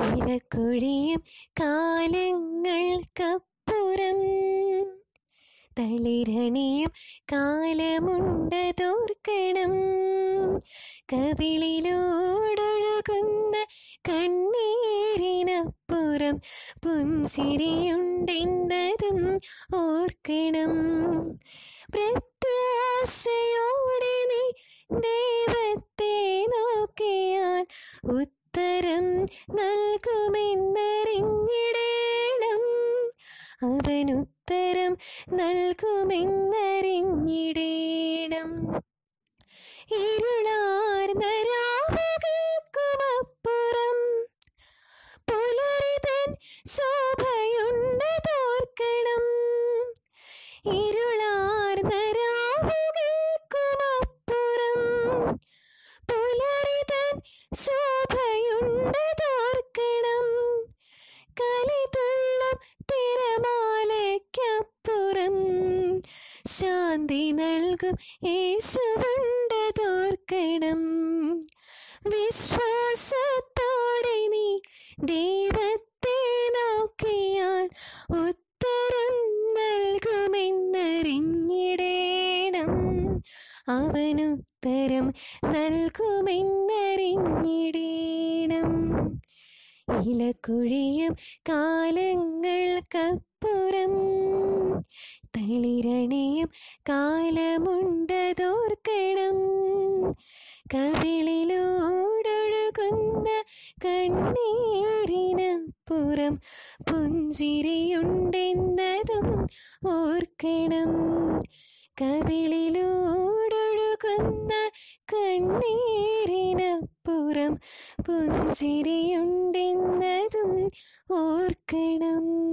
ഇലക്കുഴിയും കാലങ്ങൾക്കപ്പുറം തളിരണിയും കാലമുണ്ടതോർക്കണം കവിളിലോടൊഴുകുന്ന കണ്ണീരിനപ്പുറം പുഞ്ചിരിയുണ്ടെന്നതും ഓർക്കണം പ്രത്യാശയോടെ നീ ദൈവത്തെ നോക്കിയാൽ ഉത്തരം നൽകുമെന്നറിഞ്ഞിടേണം അവനുത്തരം നൽകുമെന്നറിഞ്ഞിടേണം നരാ ശാന്തി നൽകും തോർക്കണം വിശ്വാസത്തോടെ നീ ദൈവത്തെ നോക്കിയാൽ ഉത്തരം നൽകുമെന്നറിഞ്ഞിടേണം അവനുത്തരം നൽകുമെന്നറിഞ്ഞിടേണം ഇലക്കുഴിയും കാലങ്ങൾക്കപ്പുറം തളിരണയും കാലമുണ്ടതോർക്കണം കവിളിലോടൊഴുകുന്ന കണ്ണീരിനപ്പുറം പുഞ്ചിരിയുണ്ടെന്നതും ഓർക്കണം കവിളിലോടൊഴുകുന്ന കണ്ണീരിനപ്പുറം പുഞ്ചിരിയുണ്ടെന്നതും ഓർക്കണം